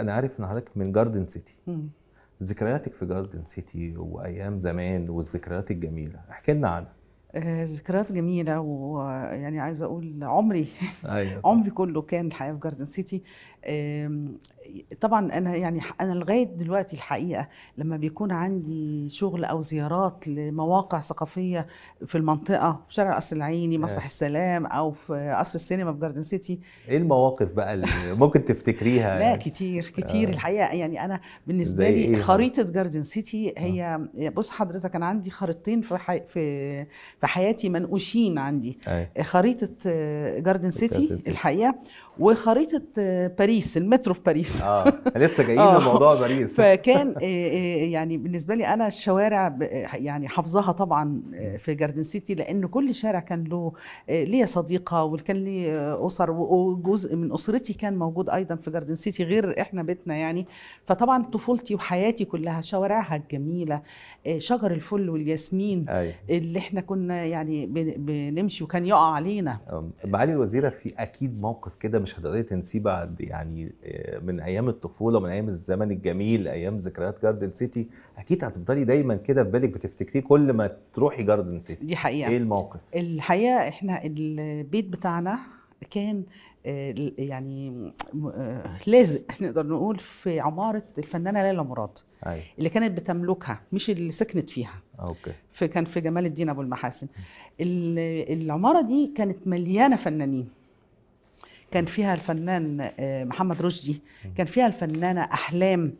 انا عارف ان حضرتك من جاردن سيتي ذكرياتك في جاردن سيتي وايام زمان والذكريات الجميله احكي لنا عنها آه، ذكريات جميله ويعني عايزه اقول عمري أيوة. عمري كله كان الحياه في جاردن سيتي طبعا انا يعني انا لغايه دلوقتي الحقيقه لما بيكون عندي شغل او زيارات لمواقع ثقافيه في المنطقه في شارع قصر العيني آه. مسرح أيوة. السلام او في قصر السينما في جاردن سيتي ايه المواقف بقى اللي ممكن تفتكريها لا كتير كتير آه. الحقيقه يعني انا بالنسبه لي إيه خريطه جاردن سيتي هي آه. بص حضرتك انا عندي خريطتين في حي... في في حياتي منقوشين عندي أي. خريطه جاردن آه، سيتي الحقيقه وخريطه آه، باريس المترو في باريس اه لسه جايين لموضوع آه. باريس فكان يعني بالنسبه لي انا الشوارع يعني حافظاها طبعا في جاردن سيتي لان كل شارع كان له ليا صديقه وكان لي اسر وجزء من اسرتي كان موجود ايضا في جاردن سيتي غير احنا بيتنا يعني فطبعا طفولتي وحياتي كلها شوارعها الجميله شجر الفل والياسمين أي. اللي احنا كنا كنا يعني بنمشي وكان يقع علينا معالي الوزيره في اكيد موقف كده مش هتقدري تنسيه بعد يعني آه، من ايام الطفوله من ايام الزمن الجميل ايام ذكريات جاردن سيتي اكيد هتفضلي دايما كده في بالك بتفتكريه كل ما تروحي جاردن سيتي دي حقيقه ايه الموقف الحقيقه احنا البيت بتاعنا كان آه، يعني آه، لازق نقدر نقول في عماره الفنانه ليلى مراد أي. أيوة. اللي كانت بتملكها مش اللي سكنت فيها اوكي فكان في جمال الدين ابو المحاسن العماره دي كانت مليانه فنانين كان فيها الفنان آه، محمد رشدي كان فيها الفنانه احلام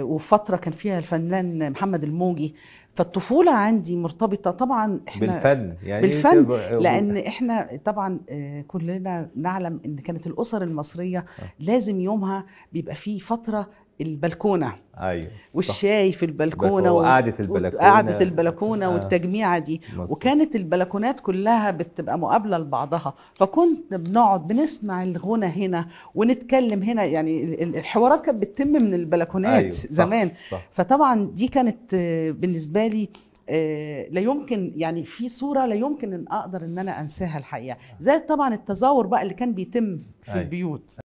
وفتره كان فيها الفنان محمد الموجي فالطفوله عندي مرتبطه طبعا احنا بالفن يعني بالفن إيه لان احنا طبعا آه، كلنا نعلم ان كانت الاسر المصريه آه. لازم يومها بيبقى فيه فتره البلكونه ايوه والشاي في البلكونه وقعده البلكونه قعده البلكونه آه. والتجميعه دي مصر. وكانت البلكونات كلها بتبقى مقابله لبعضها فكنت بنقعد بنسمع الغنى هنا ونتكلم هنا يعني الحوارات كانت بتتم من البلكونات أيوة. زمان صح. صح. فطبعا دي كانت آه، بالنسبه لي آه، لا يمكن يعني في صوره لا يمكن ان اقدر ان انا انساها الحقيقه آه. زي طبعا التزاور بقى اللي كان بيتم في أيوة. البيوت